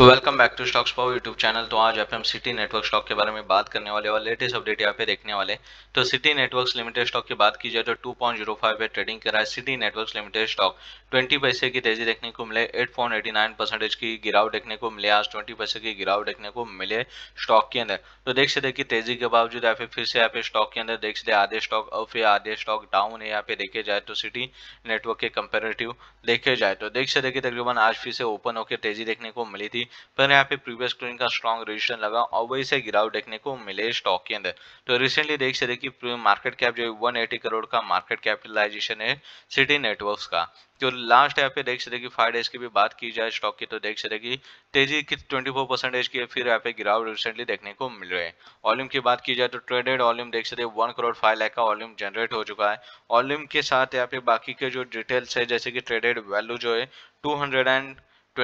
welcome back to stocks power YouTube channel तो आज आप हम सिटी नेटवर्क स्टॉक के बारे में बात करने वाले और लेटेस्ट अपडेट यहाँ पे देखने वाले तो सिटी नेटवर्क्स लिमिटेड स्टॉक की बात की जाए तो 2.05 पे ट्रेडिंग कर रहा है सिटी नेटवर्क्स लिमिटेड स्टॉक 20 पैसे की तेजी देखने को मिले 8.89 परसेंटेज की गिरावट देखने को मिले आज 20 पैसे की गिरावट देखने को मिले स्टॉक के अंदर तो देख सकते कि तेजी के बावजूद या फिर फिर से यहाँ पे स्टॉक के अंदर देख सकते आधे स्टॉक अप है आधे स्टॉक डाउन है यहाँ पे देखे जाए तो सिटी नेटवर्क के कंपेरेटिव देखे जाए तो देख सकते कि तकरीबन आज फिर से ओपन होकर तेजी देखने को मिली थी हुई पर यहाँ पे प्रीवियस क्लोजिंग का स्ट्रॉन्ग रजिस्टर लगा और वही से गिरावट देखने को मिले स्टॉक के अंदर तो रिसेंटली देख सकते कि मार्केट कैप जो है वन करोड़ का मार्केट कैपिटलाइजेशन है सिटी नेटवर्क का जो तो लास्ट यहाँ पे देख सकते कि फाइव डेज की भी बात की जाए स्टॉक की तो देख सकते कि तेजी की 24 परसेंटेज की फिर यहाँ पे गिरावट रिसेंटली देखने को मिल रहे हैं वॉल्यूम की बात की जाए तो ट्रेडेड वॉल्यूम देख सकते वन करोड़ फाइव लाख का वॉल्यूम जनरेट हो चुका है वॉल्यूम के साथ यहाँ पे बाकी के जो डिटेल्स है जैसे कि ट्रेडेड वैल्यू जो है टू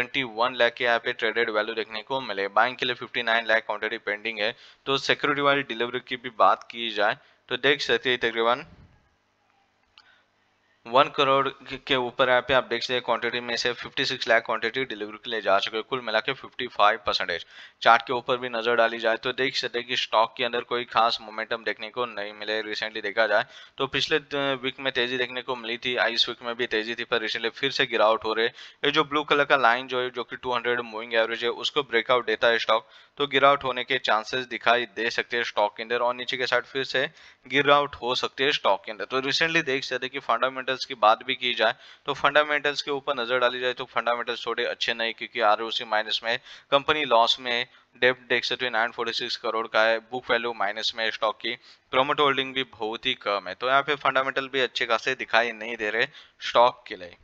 21 लाख के यहाँ पे ट्रेडेड वैल्यू देखने को मिले बाइंग के लिए 59 लाख ऑलरेडी पेंडिंग है तो सिक्योरिटी वाली डिलीवरी की भी बात की जाए तो देख सकते हैं तकरीबन वन करोड़ के ऊपर यहाँ पे आप देख सकते हैं क्वांटिटी में से 56 लाख क्वांटिटी डिलीवरी के लिए जा चुके हैं कुल मिला के फिफ्टी फाइव परसेंटेज चार्ट के ऊपर भी नजर डाली जाए तो देख सकते हैं कि स्टॉक के अंदर कोई खास मोमेंटम देखने को नहीं मिले रिसेंटली देखा जाए तो पिछले वीक में तेजी देखने को मिली थी इस वीक में भी तेजी थी पर रिसेंटली फिर से गिरावट हो रहे है ये जो ब्लू कलर का लाइन जो है जो कि टू मूविंग एवरेज है उसको ब्रेकआउट देता है स्टॉक तो गिरावट होने के चांसेस दिखाई दे सकते हैं स्टॉक के अंदर और नीचे के साइड फिर से गिरावट हो सकती है स्टॉक के अंदर तो रिसेंटली देख सकते हैं कि फंडामेंटल फंडामेंटल्स की बात भी की जाए तो फंडामेंटल्स के ऊपर नजर डाली जाए तो फंडामेंटल्स थोड़े अच्छे नहीं क्योंकि आर माइनस में कंपनी लॉस में डेप डेप्ट एक नाइन फोर्टी सिक्स करोड़ का है बुक वैल्यू माइनस में स्टॉक की प्रोमोट होल्डिंग भी बहुत ही कम है तो यहाँ पे फंडामेंटल भी अच्छे खासे दिखाई नहीं दे रहे स्टॉक के लिए